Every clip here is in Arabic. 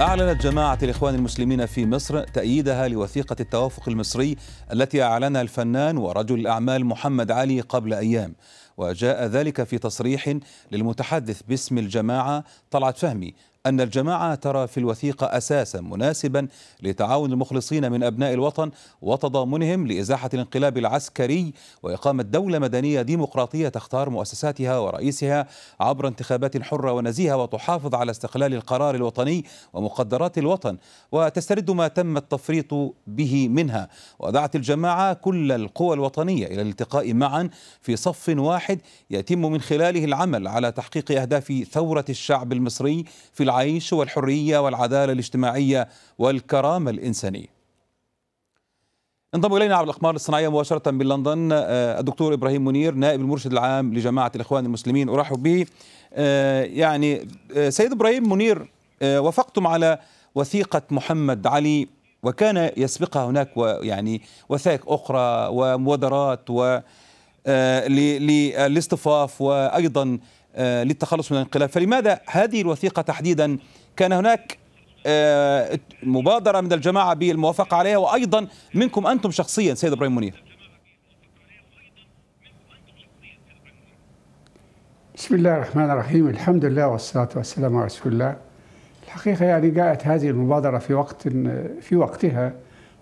أعلنت جماعة الإخوان المسلمين في مصر تأييدها لوثيقة التوافق المصري التي أعلنها الفنان ورجل الأعمال محمد علي قبل أيام وجاء ذلك في تصريح للمتحدث باسم الجماعة طلعت فهمي أن الجماعة ترى في الوثيقة أساسا مناسبا لتعاون المخلصين من أبناء الوطن وتضامنهم لإزاحة الانقلاب العسكري وإقامة دولة مدنية ديمقراطية تختار مؤسساتها ورئيسها عبر انتخابات حرة ونزيهة وتحافظ على استقلال القرار الوطني ومقدرات الوطن وتسترد ما تم التفريط به منها ودعت الجماعة كل القوى الوطنية إلى الالتقاء معا في صف واحد يتم من خلاله العمل على تحقيق أهداف ثورة الشعب المصري في العالم العيش والحرية والعدالة الاجتماعية والكرامة الإنسانية انضم الينا عبر الاقمار الصناعيه مباشره من لندن آه، الدكتور ابراهيم منير نائب المرشد العام لجماعه الاخوان المسلمين ارحب به آه، يعني آه، سيد ابراهيم منير وافقتم على وثيقه محمد علي وكان يسبقها هناك يعني وثائق اخرى ومبادرات و للاصطفاف وايضا آه، للتخلص من الانقلاب فلماذا هذه الوثيقة تحديدا كان هناك آه، مبادرة من الجماعة بالموافقة عليها وأيضا منكم أنتم شخصيا سيد إبراهيم منير بسم الله الرحمن الرحيم الحمد لله والصلاة والسلام على رسول الله الحقيقة يعني جاءت هذه المبادرة في وقت في وقتها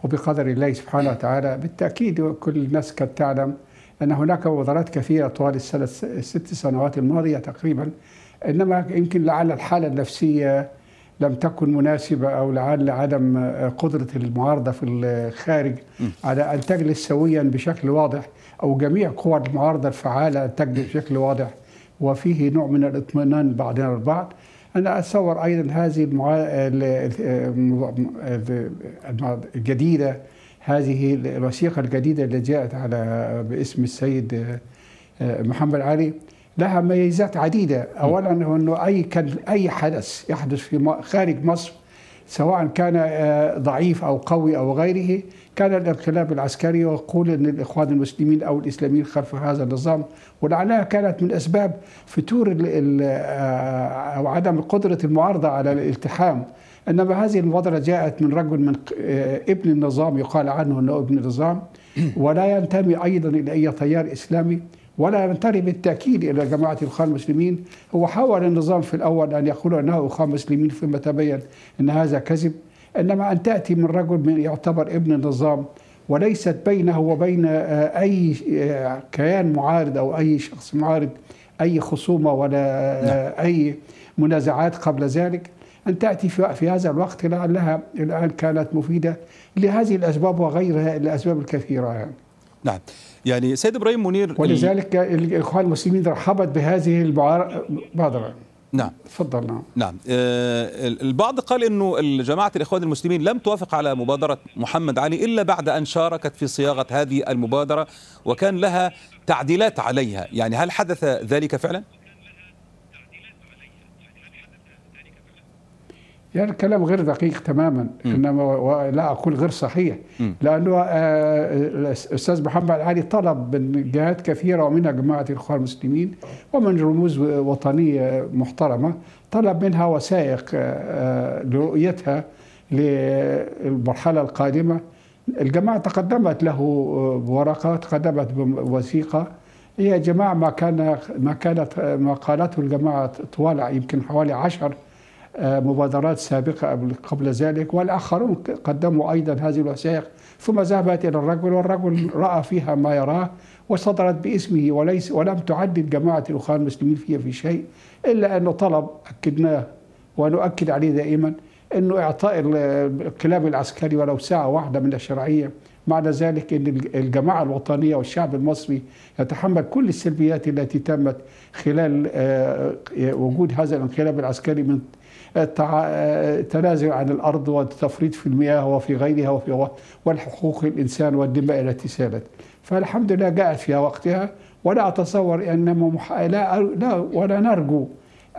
وبقدر الله سبحانه وتعالى بالتأكيد كل الناس كانت تعلم أن هناك وزارات كثيرة طوال السنة الست سنوات الماضية تقريبا إنما يمكن لعل الحالة النفسية لم تكن مناسبة أو لعل عدم قدرة المعارضة في الخارج على أن تجلس سويا بشكل واضح أو جميع قوى المعارضة الفعالة أن تجلس بشكل واضح وفيه نوع من الاطمئنان بعضنا البعض أنا أتصور أيضا هذه المعا... الجديدة هذه الوثيقة الجديدة اللي جاءت على باسم السيد آه، محمد علي لها ميزات عديدة أولا أنه أي كان أي حدث يحدث في خارج مصر سواء كان آه، ضعيف أو قوي أو غيره كان الانقلاب العسكري يقول أن الإخوان المسلمين أو الإسلاميين خلف هذا النظام ولعلها كانت من أسباب فتور آه، أو عدم قدرة المعارضة على الالتحام انما هذه المبادره جاءت من رجل من آه، ابن النظام يقال عنه انه ابن النظام ولا ينتمي ايضا الى اي تيار اسلامي ولا ينتمي بالتاكيد الى جماعه الاخوان المسلمين هو حاول النظام في الاول ان يقول انه اخوان مسلمين فيما تبين ان هذا كذب انما ان تاتي من رجل من يعتبر ابن النظام وليست بينه وبين آه، اي آه، كيان معارض او اي شخص معارض اي خصومه ولا نعم. اي منازعات قبل ذلك أن تأتي في هذا الوقت لعلها الآن كانت مفيدة لهذه الأسباب وغيرها الأسباب الكثيرة يعني. نعم يعني سيد إبراهيم منير ولذلك الإخوان المسلمين رحبت بهذه المبادرة نعم تفضل نعم نعم آه البعض قال انه جماعه الاخوان المسلمين لم توافق على مبادره محمد علي الا بعد ان شاركت في صياغه هذه المبادره وكان لها تعديلات عليها يعني هل حدث ذلك فعلا يعني الكلام غير دقيق تماما انما لا اقول غير صحيح لانه آه، آه، الاستاذ محمد علي طلب من جهات كثيره ومنها جماعه الاخوان المسلمين ومن رموز وطنيه محترمه طلب منها وثائق آه، لرؤيتها للمرحله القادمه الجماعه تقدمت له بورقه تقدمت بوثيقه هي جماعه ما كان ما كانت ما قالته الجماعه طوال يمكن حوالي عشر آه، مبادرات سابقة قبل ذلك والآخرون قدموا أيضا هذه الوثائق ثم ذهبت إلى الرجل والرجل رأى فيها ما يراه وصدرت باسمه وليس ولم تعدد جماعة الأخوان المسلمين فيها في شيء إلا أنه طلب أكدناه ونؤكد عليه دائما أنه إعطاء الكلاب العسكري ولو ساعة واحدة من الشرعية معنى ذلك أن الجماعة الوطنية والشعب المصري يتحمل كل السلبيات التي تمت خلال آه، وجود هذا الانقلاب العسكري من التنازع عن الأرض والتفريط في المياه وفي غيرها وفي والحقوق الإنسان والدماء التي سالت فالحمد لله جاءت في وقتها ولا أتصور أن لا, لا ولا نرجو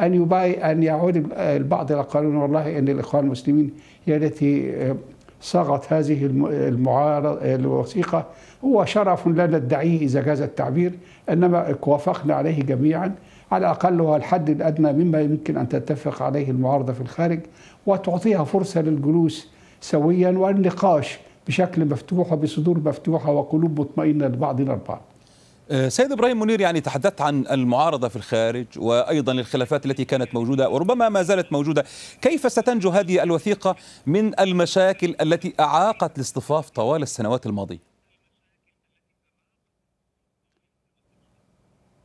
أن يباي أن يعود البعض إلى قانون والله أن الإخوان المسلمين هي التي آه، صاغت هذه المعارضة الوثيقة هو شرف لا ندعيه إذا جاز التعبير إنما وافقنا عليه جميعا على الأقل هو الحد الأدنى مما يمكن أن تتفق عليه المعارضة في الخارج وتعطيها فرصة للجلوس سويا والنقاش بشكل مفتوح وبصدور مفتوحة وقلوب مطمئنة لبعضنا البعض أه، سيد ابراهيم منير يعني تحدثت عن المعارضه في الخارج وايضا الخلافات التي كانت موجوده وربما ما زالت موجوده، كيف ستنجو هذه الوثيقه من المشاكل التي اعاقت الاصطفاف طوال السنوات الماضيه؟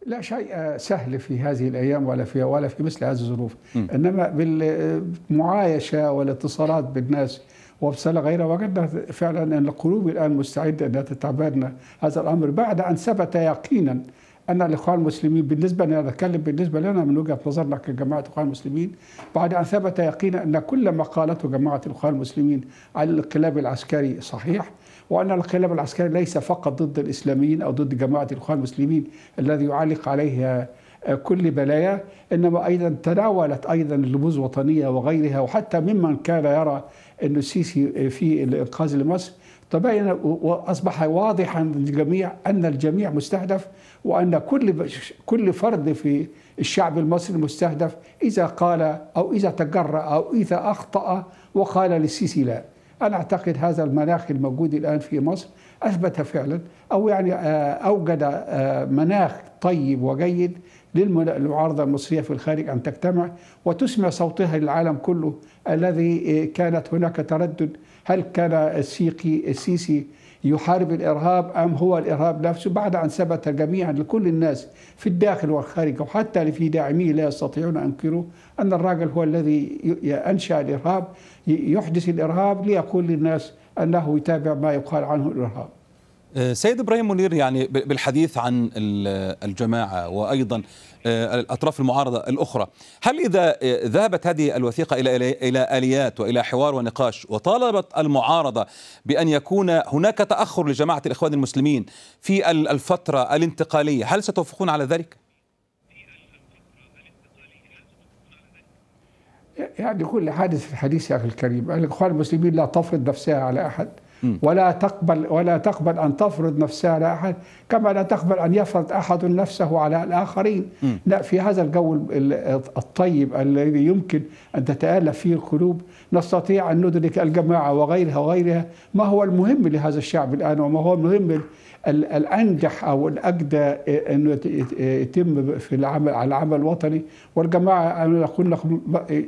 لا شيء سهل في هذه الايام ولا في ولا في مثل هذه الظروف م. انما بالمعايشه والاتصالات بالناس وبصلة غيرها وجدنا فعلا ان القلوب الان مستعده انها تتبادل هذا الامر بعد ان ثبت يقينا ان الاخوان المسلمين بالنسبه لنا نتكلم بالنسبه لنا من وجهه نظرنا كجماعه الاخوان المسلمين بعد ان ثبت يقينا ان كل ما قالته جماعه الاخوان المسلمين عن الانقلاب العسكري صحيح وأن الانقلاب العسكري ليس فقط ضد الإسلاميين أو ضد جماعة الإخوان المسلمين الذي يعلق عليها آه، كل بلايا إنما أيضا تناولت أيضا لبوز الوطنيه وغيرها وحتى ممن كان يرى أن السيسي آه، في الإنقاذ لمصر تبين واصبح واضحا للجميع ان الجميع مستهدف وان كل كل فرد في الشعب المصري مستهدف اذا قال او اذا تجرأ او اذا اخطأ وقال للسيسي لا. أنا أعتقد هذا المناخ الموجود الآن في مصر أثبت فعلا أو يعني آه، أوجد آه، مناخ طيب وجيد للمعارضة المصرية في الخارج أن تجتمع وتسمع صوتها للعالم كله الذي آه، كانت هناك تردد هل كان السيقي السيسي يحارب الإرهاب أم هو الإرهاب نفسه بعد أن ثبت جميعا لكل الناس في الداخل والخارج وحتى في داعميه لا يستطيعون أن ينكروا أن الراجل هو الذي أنشأ الإرهاب يحدث الإرهاب ليقول للناس أنه يتابع ما يقال عنه الإرهاب آه، سيد ابراهيم منير يعني بالحديث عن الجماعه وايضا آه، الاطراف المعارضه الاخرى، هل اذا آه، ذهبت هذه الوثيقه الى الى اليات والى حوار ونقاش وطالبت المعارضه بان يكون هناك تاخر لجماعه الاخوان المسلمين في الفتره الانتقاليه، هل ستوافقون على ذلك؟ يعني كل حادث في الحديث يا اخي الكريم، الاخوان المسلمين لا تفرض نفسها على احد. ولا تقبل ولا تقبل ان تفرض نفسها على احد كما لا تقبل ان يفرض احد نفسه على الاخرين لا في هذا الجو الطيب الذي يمكن ان تتالف فيه القلوب نستطيع ان ندرك الجماعه وغيرها وغيرها ما هو المهم لهذا الشعب الان وما هو المهم الانجح او الاجدى انه يتم في العمل على العمل الوطني والجماعه انا اقول لكم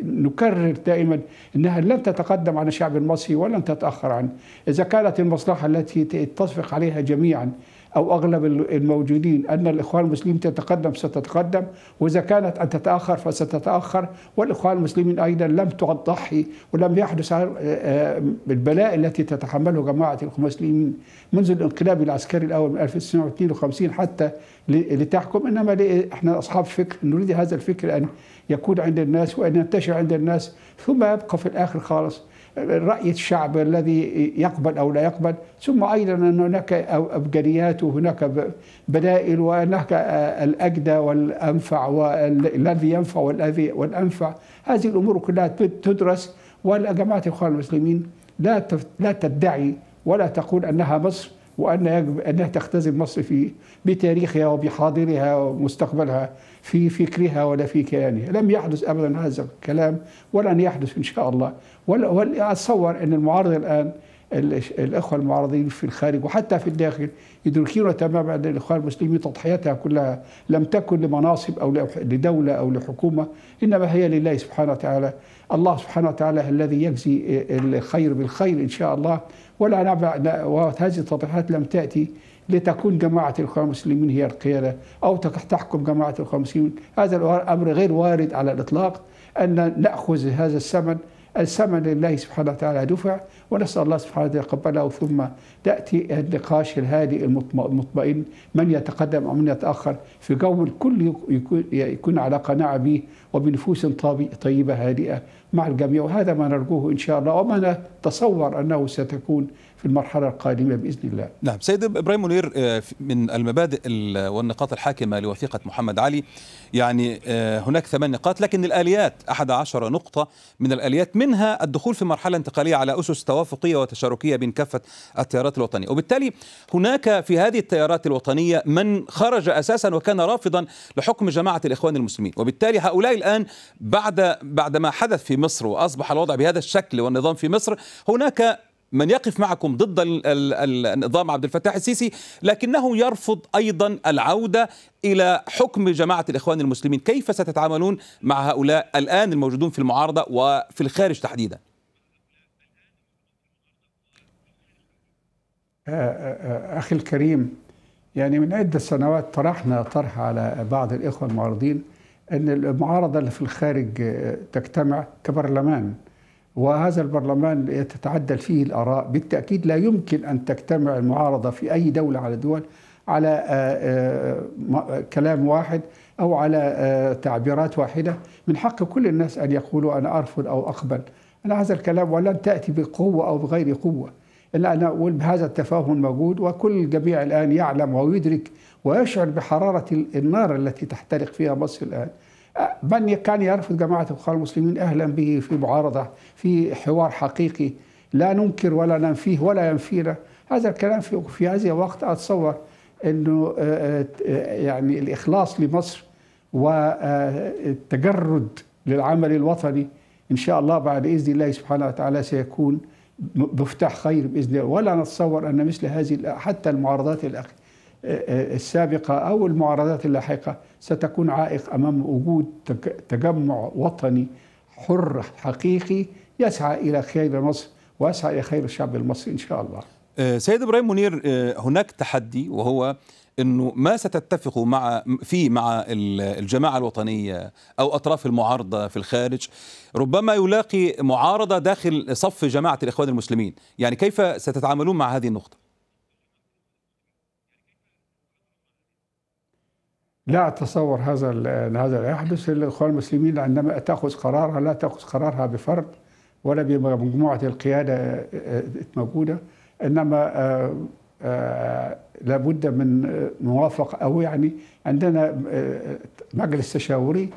نكرر دائما انها لن تتقدم عن الشعب المصري ولن تتاخر عنه اذا كانت المصلحه التي تتفق عليها جميعا أو أغلب الموجودين أن الإخوان المسلمين تتقدم ستتقدم وإذا كانت أن تتأخر فستتأخر والإخوان المسلمين أيضا لم تضحي ولم يحدث آه، آه، البلاء التي تتحمله جماعة المسلمين منذ الانقلاب العسكري الأول من 1952 حتى لتحكم إنما إحنا أصحاب فكر نريد هذا الفكر أن يكون عند الناس وأن ينتشر عند الناس ثم يبقى في الآخر خالص رأي الشعب الذي يقبل أو لا يقبل ثم أيضا أن هناك أبجريات وهناك بدائل وهناك الأجدى والأنفع والذي ينفع والذي والأنفع هذه الأمور كلها تدرس والجماعة الإخوان المسلمين لا لا تدعي ولا تقول أنها مصر وأن يجب أنها تختزل مصر في بتاريخها وبحاضرها ومستقبلها في فكرها ولا في كيانها لم يحدث أبدا هذا الكلام ولن يحدث إن شاء الله واتصور ان المعارضه الان الاخوه المعارضين في الخارج وحتى في الداخل يدركون تماما ان الاخوان المسلمين تضحيتها كلها لم تكن لمناصب او لدوله او لحكومه انما هي لله سبحانه وتعالى الله سبحانه وتعالى الذي يجزي الخير بالخير ان شاء الله ولا نعم، وهذه التضحيات لم تاتي لتكون جماعة الإخوان المسلمين هي القيادة أو تحكم جماعة الإخوان المسلمين هذا الأمر غير وارد على الإطلاق أن نأخذ هذا الثمن الثمن لله سبحانه وتعالى دفع ونسأل الله سبحانه وتعالى يقبله ثم تأتي النقاش الهادئ المطمئن من يتقدم أو من يتأخر في جو الكل يكون, يكون على قناعة به وبنفوس طيبة هادئة مع الجميع وهذا ما نرجوه إن شاء الله وما نتصور أنه ستكون في المرحلة القادمة بإذن الله نعم سيد إبراهيم منير آه، من المبادئ والنقاط الحاكمة لوثيقة محمد علي يعني آه، هناك ثمان نقاط لكن الآليات أحد عشر نقطة من الآليات منها الدخول في مرحلة انتقالية على أسس توافقية وتشاركية بين كافة التيارات الوطنية وبالتالي هناك في هذه التيارات الوطنية من خرج أساسا وكان رافضا لحكم جماعة الإخوان المسلمين وبالتالي هؤلاء الآن بعد بعد ما حدث في مصر وأصبح الوضع بهذا الشكل والنظام في مصر هناك من يقف معكم ضد النظام عبد الفتاح السيسي لكنه يرفض ايضا العوده الى حكم جماعه الاخوان المسلمين، كيف ستتعاملون مع هؤلاء الان الموجودون في المعارضه وفي الخارج تحديدا؟ اخي الكريم يعني من عده سنوات طرحنا طرح على بعض الاخوه المعارضين ان المعارضه اللي في الخارج تجتمع كبرلمان وهذا البرلمان تتعدل فيه الآراء بالتأكيد لا يمكن أن تجتمع المعارضة في أي دولة على دول على آه، آه، كلام واحد أو على آه، تعبيرات واحدة من حق كل الناس أن يقولوا أنا أرفض أو أقبل أنا هذا الكلام ولن تأتي بقوة أو بغير قوة إلا أنا أقول بهذا التفاهم الموجود وكل الجميع الآن يعلم ويدرك ويشعر بحرارة النار التي تحترق فيها مصر الآن من كان يرفض جماعة الإخوان المسلمين أهلا به في معارضة في حوار حقيقي لا ننكر ولا ننفيه ولا ينفينا هذا الكلام في, في هذه الوقت أتصور أنه آه، آه، يعني الإخلاص لمصر والتجرد آه، للعمل الوطني إن شاء الله بعد إذن الله سبحانه وتعالى سيكون مفتاح خير بإذن الله ولا نتصور أن مثل هذه حتى المعارضات الأخيرة السابقة أو المعارضات اللاحقة ستكون عائق أمام وجود تجمع وطني حر حقيقي يسعى إلى خير مصر ويسعى إلى خير الشعب المصري إن شاء الله آه، سيد إبراهيم منير آه، هناك تحدي وهو انه ما ستتفق مع في مع الجماعه الوطنيه او اطراف المعارضه في الخارج ربما يلاقي معارضه داخل صف جماعه الاخوان المسلمين، يعني كيف ستتعاملون مع هذه النقطه؟ لا أتصور هذا هذا لا يحدث الإخوان المسلمين عندما تأخذ قرارها لا تأخذ قرارها بفرد ولا بمجموعة القيادة الموجودة آه، آه، إنما آه، لابد من موافقة أو يعني عندنا مجلس تشاوري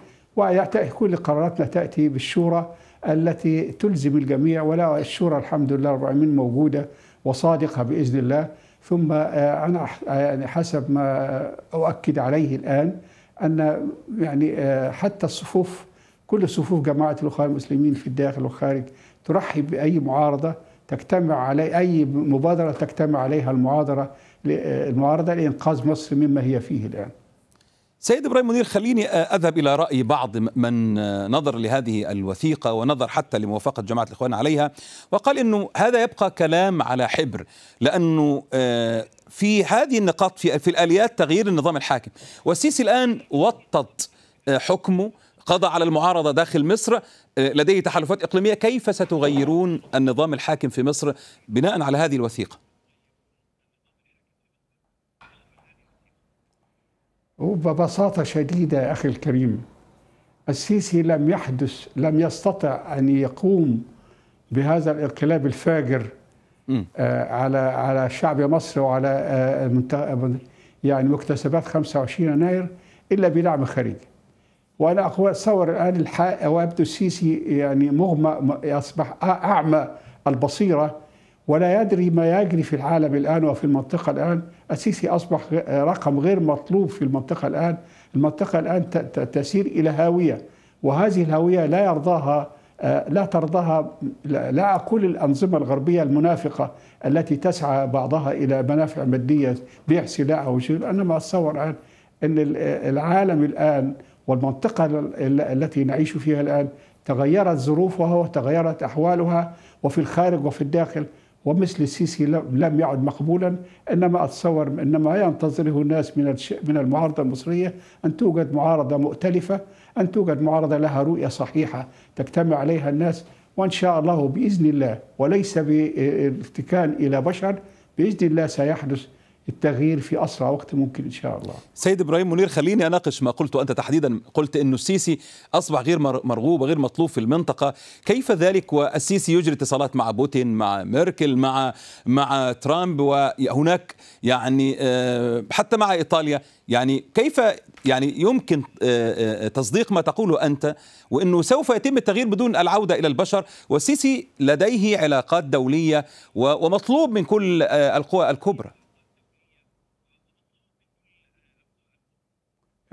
كل قراراتنا تأتي بالشورى التي تلزم الجميع ولا الشورى الحمد لله رب العالمين موجودة وصادقة بإذن الله ثم آه، انا آه، يعني حسب ما اؤكد عليه الان ان يعني آه، حتى الصفوف كل صفوف جماعه الاخوان المسلمين في الداخل والخارج ترحب باي معارضه تجتمع علي اي مبادره تجتمع عليها المعارضه المعارضه لانقاذ مصر مما هي فيه الان. سيد ابراهيم منير خليني اذهب الى راي بعض من نظر لهذه الوثيقه ونظر حتى لموافقه جماعه الاخوان عليها وقال انه هذا يبقى كلام على حبر لانه آه، في هذه النقاط في, في الاليات تغيير النظام الحاكم والسيسي الان وطد آه، حكمه قضى على المعارضه داخل مصر آه، لديه تحالفات اقليميه كيف ستغيرون النظام الحاكم في مصر بناء على هذه الوثيقه وببساطة شديدة أخي الكريم السيسي لم يحدث لم يستطع أن يقوم بهذا الانقلاب الفاجر آه على على شعب مصر وعلى آه يعني مكتسبات 25 يناير إلا بدعم خارجي وأنا أتصور الآن الحق وابدو السيسي يعني مغمى أصبح أعمى البصيرة ولا يدري ما يجري في العالم الآن وفي المنطقة الآن السيسي أصبح رقم غير مطلوب في المنطقة الآن المنطقة الآن تسير إلى هاوية وهذه الهوية لا يرضاها آه، لا ترضاها لا كل الأنظمة الغربية المنافقة التي تسعى بعضها إلى منافع مادية بيع سلاح أو شيء إنما أتصور الآن أن العالم الآن والمنطقة التي نعيش فيها الآن تغيرت ظروفها وتغيرت أحوالها وفي الخارج وفي الداخل ومثل السيسي لم يعد مقبولا انما اتصور انما ينتظره الناس من من المعارضه المصريه ان توجد معارضه مؤتلفه ان توجد معارضه لها رؤيه صحيحه تجتمع عليها الناس وان شاء الله باذن الله وليس بالاتكال الى بشر باذن الله سيحدث التغيير في اسرع وقت ممكن ان شاء الله. سيد ابراهيم منير خليني اناقش ما قلت انت تحديدا قلت انه السيسي اصبح غير مرغوب وغير مطلوب في المنطقه، كيف ذلك والسيسي يجري اتصالات مع بوتين مع ميركل مع مع ترامب وهناك يعني آه، حتى مع ايطاليا يعني كيف يعني يمكن آه، آه، تصديق ما تقوله انت وانه سوف يتم التغيير بدون العوده الى البشر والسيسي لديه علاقات دوليه ومطلوب من كل القوى الكبرى.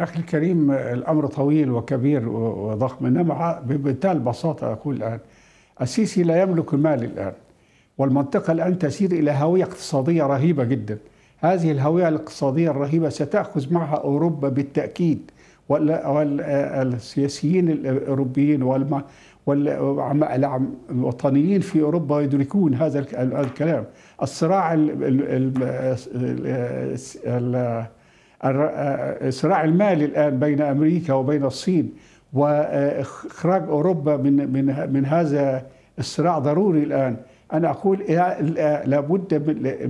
أخي الكريم الأمر طويل وكبير وضخم إنما بمنتهى البساطة أقول الآن السيسي لا يملك المال الآن والمنطقة الآن تسير إلى هوية اقتصادية رهيبة جدا هذه الهوية الاقتصادية الرهيبة ستأخذ معها أوروبا بالتأكيد والسياسيين الأوروبيين والوطنيين في أوروبا يدركون هذا الكلام الصراع الصراع آه، المالي الآن بين أمريكا وبين الصين وإخراج أوروبا من, من, من هذا الصراع ضروري الآن أنا أقول لابد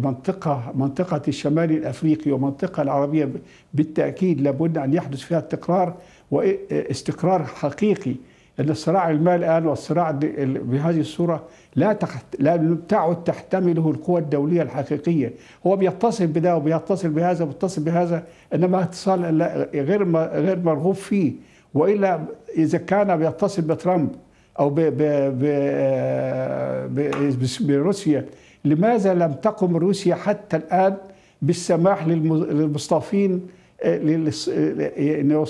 منطقة منطقة الشمال الأفريقي والمنطقة العربية بالتأكيد لابد أن يحدث فيها آه، استقرار واستقرار حقيقي أن الصراع المالي الآن والصراع بهذه الصورة لا تحت لا تعد تحتمله القوى الدولية الحقيقية هو بيتصل بده وبيتصل بهذا وبيتصل بهذا إنما اتصال غير غير مرغوب فيه وإلا إذا كان بيتصل بترامب أو ب ب ب بروسيا لماذا لم تقم روسيا حتى الآن بالسماح للمصطفين آه، يعني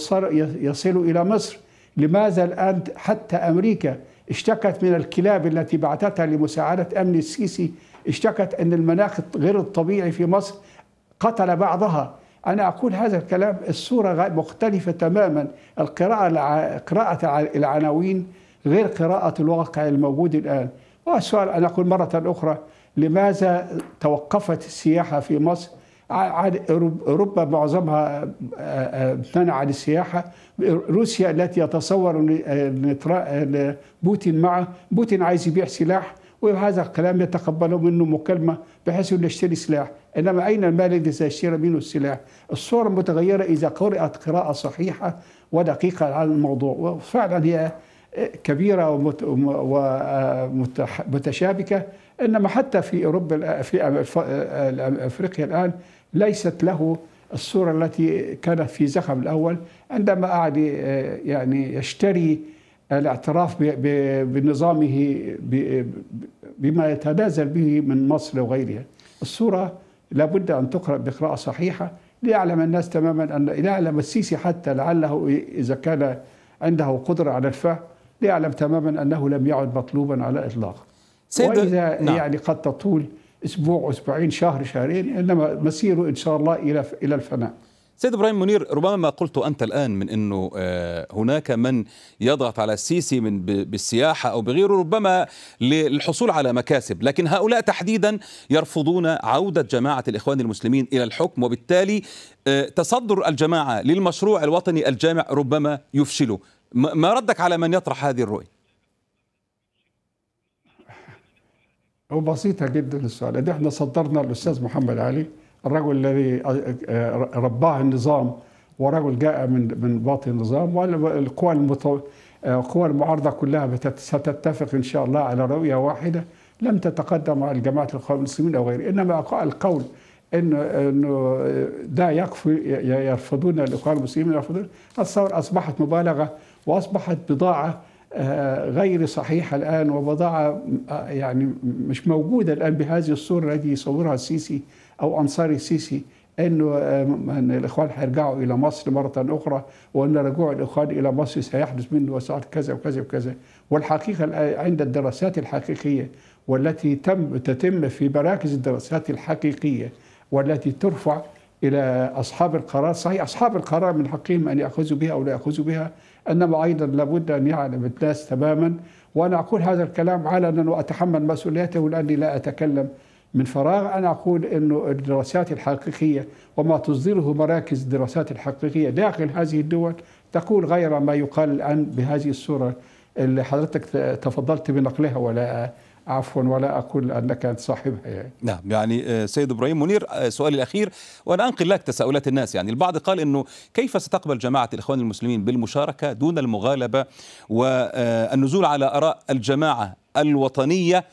يصلوا إلى مصر لماذا الآن حتى أمريكا اشتكت من الكلاب التي بعثتها لمساعدة أمن السيسي اشتكت أن المناخ غير الطبيعي في مصر قتل بعضها أنا أقول هذا الكلام الصورة مختلفة تماما القراءة قراءة العناوين غير قراءة الواقع الموجود الآن والسؤال أنا أقول مرة أخرى لماذا توقفت السياحة في مصر أوروبا معظمها امتنع آه، آه، عن السياحة روسيا التي يتصور آه، بوتين معه بوتين عايز يبيع سلاح وهذا الكلام يتقبله منه مكالمة بحيث أنه يشتري سلاح إنما أين المال الذي سيشتري منه السلاح الصورة متغيرة إذا قرأت قراءة صحيحة ودقيقة عن الموضوع وفعلا هي كبيرة ومتشابكة إنما حتى في أوروبا في أفريقيا الآن ليست له الصورة التي كانت في زخم الأول عندما قاعد آه، يعني يشتري الاعتراف بنظامه بما يتنازل به من مصر وغيرها الصورة لابد أن تقرأ بقراءة صحيحة ليعلم الناس تماما أن ليعلم السيسي حتى لعله إذا كان عنده قدرة على الفهم ليعلم تماما أنه لم يعد مطلوبا على الإطلاق وإذا نعم. يعني قد تطول اسبوع اسبوعين شهر شهرين انما مسيره ان شاء الله الى الى الفناء سيد ابراهيم منير ربما ما قلته انت الان من انه آه، هناك من يضغط على السيسي من بالسياحه او بغيره ربما للحصول على مكاسب، لكن هؤلاء تحديدا يرفضون عوده جماعه الاخوان المسلمين الى الحكم وبالتالي آه، تصدر الجماعه للمشروع الوطني الجامع ربما يفشله، ما ردك على من يطرح هذه الرؤيه؟ بسيطة جدا السؤال ده إيه احنا صدرنا الأستاذ محمد علي الرجل الذي آه، آه، رباه النظام ورجل جاء من من باطن النظام والقوى القوى آه، المعارضة كلها ستتفق إن شاء الله على رؤية واحدة لم تتقدم على جماعة الإخوان المسلمين أو غيره إنما القول إنه إنه ده يكفي يرفضون الإخوان المسلمين يرفضون الثورة أصبحت مبالغة وأصبحت بضاعة آه، غير صحيحة الآن وبضاعة يعني مش موجودة الآن بهذه الصورة التي يصورها السيسي أو أنصار السيسي أنه آه، أن الإخوان هيرجعوا إلى مصر مرة أخرى وأن رجوع الإخوان إلى مصر سيحدث منه وسعر كذا وكذا وكذا والحقيقة عند الدراسات الحقيقية والتي تم تتم في مراكز الدراسات الحقيقية والتي ترفع إلى أصحاب القرار صحيح أصحاب القرار من حقهم أن يأخذوا بها أو لا يأخذوا بها انما ايضا لابد ان يعلم الناس تماما وانا اقول هذا الكلام علنا واتحمل مسؤوليته لاني لا اتكلم من فراغ انا اقول انه الدراسات الحقيقيه وما تصدره مراكز الدراسات الحقيقيه داخل هذه الدول تقول غير ما يقال الان بهذه الصوره اللي حضرتك تفضلت بنقلها ولا عفوا ولا أقول أنك أنت صاحبها يعني نعم يعني آه، سيد إبراهيم منير آه، سؤالي الأخير وأنا أنقل لك تساؤلات الناس يعني البعض قال أنه كيف ستقبل جماعة الإخوان المسلمين بالمشاركة دون المغالبة والنزول على آراء الجماعة الوطنية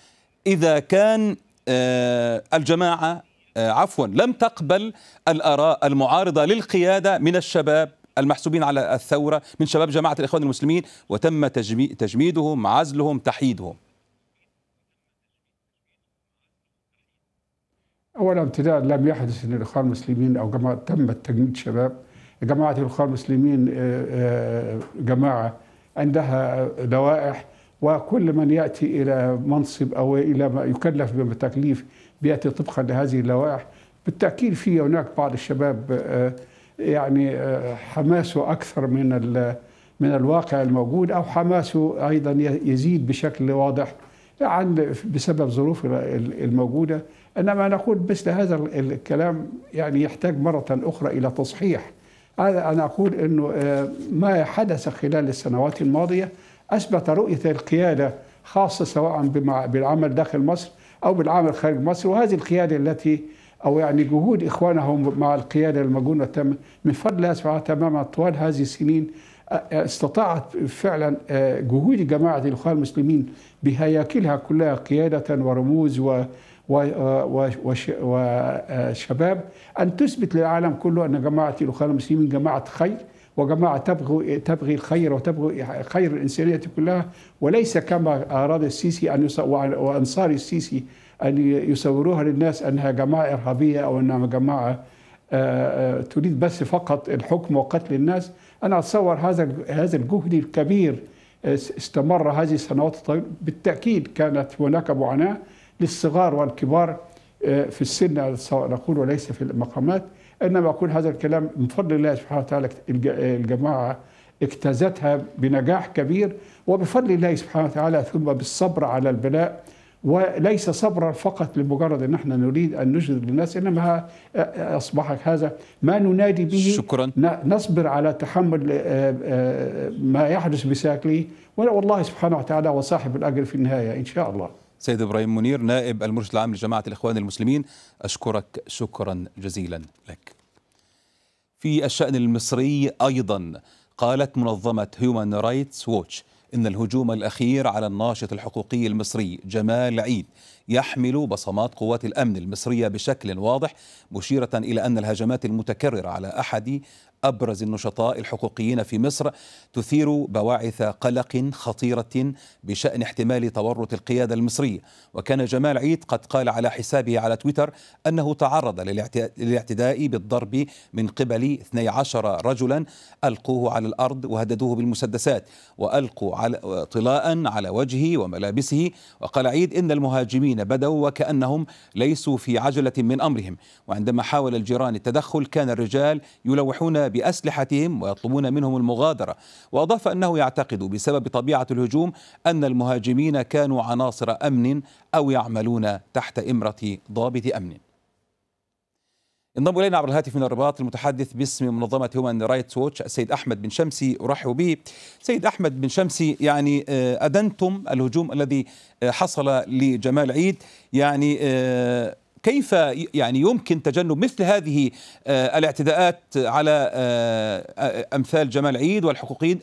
إذا كان آه، الجماعة عفوا لم تقبل الآراء المعارضة للقيادة من الشباب المحسوبين على الثورة من شباب جماعة الإخوان المسلمين وتم تجميدهم عزلهم تحييدهم أولا ابتداء لم يحدث أن الإخوان المسلمين أو جماعة تمت تجنيد شباب جماعة الإخوان المسلمين آه، آه، جماعة عندها لوائح وكل من يأتي إلى منصب أو إلى ما يكلف بالتكليف بيأتي طبقا لهذه اللوائح بالتأكيد في هناك بعض الشباب آه، يعني حماسه أكثر من من الواقع الموجود أو حماسه أيضا يزيد بشكل واضح عن بسبب ظروف الموجوده انما نقول مثل هذا الكلام يعني يحتاج مره اخرى الى تصحيح انا اقول انه آه، ما حدث خلال السنوات الماضيه اثبت رؤيه القياده خاصه سواء بالعمل داخل مصر او بالعمل خارج مصر وهذه القياده التي او يعني جهود اخوانهم مع القياده المجونه من فضل الله سبحانه تماما طوال هذه السنين استطاعت فعلا آه، جهود جماعة الإخوان المسلمين بهياكلها كلها قيادة ورموز و وشباب آه، آه، أن تثبت للعالم كله أن جماعة الإخوان المسلمين جماعة خير وجماعة تبغي تبغي الخير وتبغي خير الإنسانية كلها وليس كما أراد السيسي أن وأنصار السيسي أن يصوروها للناس أنها جماعة إرهابية أو أنها جماعة آه، آه، تريد بس فقط الحكم وقتل الناس انا اتصور هذا هذا الجهد الكبير آه، استمر هذه السنوات الطويله بالتاكيد كانت هناك معاناه للصغار والكبار في السن نقول وليس في المقامات انما اقول هذا الكلام من فضل الله سبحانه وتعالى الجماعه اجتازتها بنجاح كبير وبفضل الله سبحانه وتعالى ثم بالصبر على البلاء وليس صبرا فقط لمجرد ان احنا نريد ان نجلب للناس انما اصبح هذا ما ننادي به شكرا نصبر على تحمل آه، آه، ما يحدث بساكله والله سبحانه وتعالى وصاحب الاجر في النهايه ان شاء الله. سيد ابراهيم منير نائب المرشد العام لجماعه الاخوان المسلمين اشكرك شكرا جزيلا لك. في الشان المصري ايضا قالت منظمه هيومن رايتس ووتش إن الهجوم الأخير على الناشط الحقوقي المصري جمال عيد يحمل بصمات قوات الأمن المصرية بشكل واضح مشيرة إلى أن الهجمات المتكررة على أحد أبرز النشطاء الحقوقيين في مصر تثير بواعث قلق خطيرة بشأن احتمال تورط القيادة المصرية وكان جمال عيد قد قال على حسابه على تويتر أنه تعرض للاعتداء بالضرب من قبل 12 رجلا ألقوه على الأرض وهددوه بالمسدسات وألقوا على طلاء على وجهه وملابسه وقال عيد إن المهاجمين بدوا وكأنهم ليسوا في عجلة من أمرهم وعندما حاول الجيران التدخل كان الرجال يلوحون بأسلحتهم ويطلبون منهم المغادرة وأضاف أنه يعتقد بسبب طبيعة الهجوم أن المهاجمين كانوا عناصر أمن أو يعملون تحت إمرة ضابط أمن انضم الينا عبر الهاتف من الرباط المتحدث باسم منظمه هيومن رايتس ووتش السيد احمد بن شمسي ارحب به. سيد احمد بن شمسي يعني آه، ادنتم الهجوم الذي آه، حصل لجمال عيد يعني آه، كيف يعني يمكن تجنب مثل هذه آه، الاعتداءات على آه، امثال جمال عيد والحقوقيين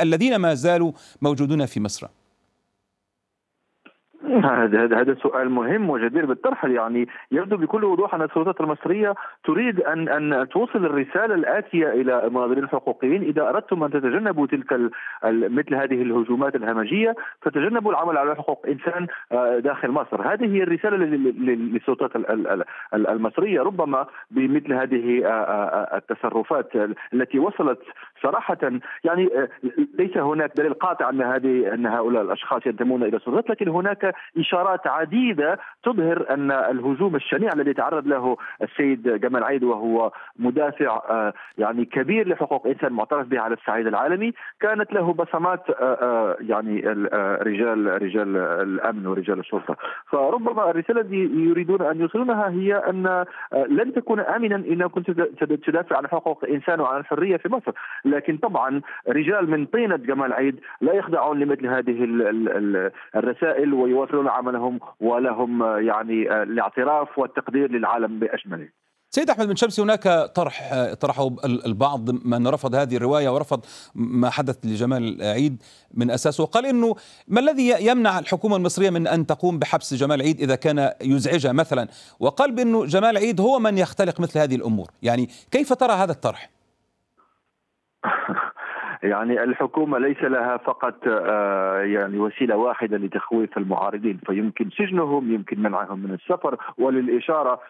الذين ما زالوا موجودون في مصر؟ هذا هذا هذا سؤال مهم وجدير بالطرح يعني يبدو بكل وضوح ان السلطات المصريه تريد ان ان توصل الرساله الاتيه الى المناضلين الحقوقيين اذا اردتم ان تتجنبوا تلك مثل هذه الهجومات الهمجيه فتجنبوا العمل على حقوق انسان آه، داخل مصر، هذه هي الرساله للسلطات المصريه ربما بمثل هذه آه، آه، التصرفات التي وصلت صراحه يعني آه، ليس هناك دليل قاطع ان هذه ان هؤلاء الاشخاص ينتمون الى السلطات لكن هناك اشارات عديده تظهر ان الهجوم الشنيع الذي تعرض له السيد جمال عيد وهو مدافع آه، يعني كبير لحقوق إنسان معترف به على الصعيد العالمي كانت له بصمات آه، يعني رجال رجال الامن ورجال الشرطه فربما الرساله التي يريدون ان يوصلونها هي ان لن تكون امنا ان كنت تدافع عن حقوق إنسان وعن الحريه في مصر لكن طبعا رجال من طينة جمال عيد لا يخضعون لمثل هذه الرسائل ويواصلون عملهم ولهم آه، يعني آه، الاعتراف والتقدير للعالم بأشمله سيد احمد بن شمسي هناك طرح آه، طرحه البعض من رفض هذه الروايه ورفض ما حدث لجمال عيد من اساسه وقال انه ما الذي يمنع الحكومه المصريه من ان تقوم بحبس جمال عيد اذا كان يزعجها مثلا وقال بانه جمال عيد هو من يختلق مثل هذه الامور يعني كيف ترى هذا الطرح يعني الحكومة ليس لها فقط آه، يعني وسيلة واحدة لتخويف المعارضين فيمكن سجنهم يمكن منعهم من السفر وللإشارة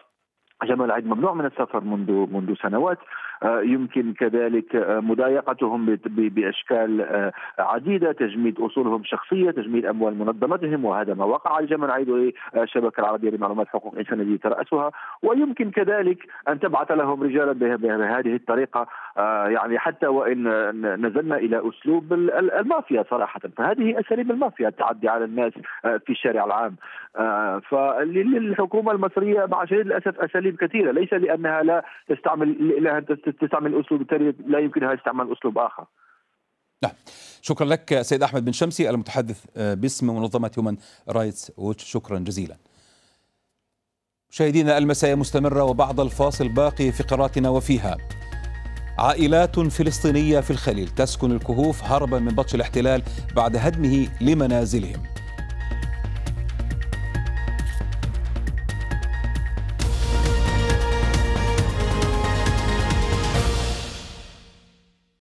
جمال عيد ممنوع من السفر منذ منذ سنوات آه، يمكن كذلك آه، مضايقتهم باشكال آه، عديده تجميد اصولهم الشخصيه تجميد اموال منظمتهم وهذا ما وقع الجمع عيد الشبكه العربيه لمعلومات حقوق الانسان الذي تراسها ويمكن كذلك ان تبعث لهم رجالا بهذه الطريقه يعني حتى وان نزلنا الى اسلوب المافيا صراحه فهذه اساليب المافيا التعدي على الناس في الشارع العام فللحكومه المصريه مع شديد الاسف اساليب كثيره ليس لانها لا تستعمل لها تستعمل اسلوب التاريخ لا يمكنها استعمال اسلوب اخر نعم شكرا لك سيد احمد بن شمسي المتحدث آه، باسم منظمه هيومن رايتس ووتش شكرا جزيلا مشاهدينا المساء مستمره وبعد الفاصل باقي فقراتنا وفيها عائلات فلسطينيه في الخليل تسكن الكهوف هربا من بطش الاحتلال بعد هدمه لمنازلهم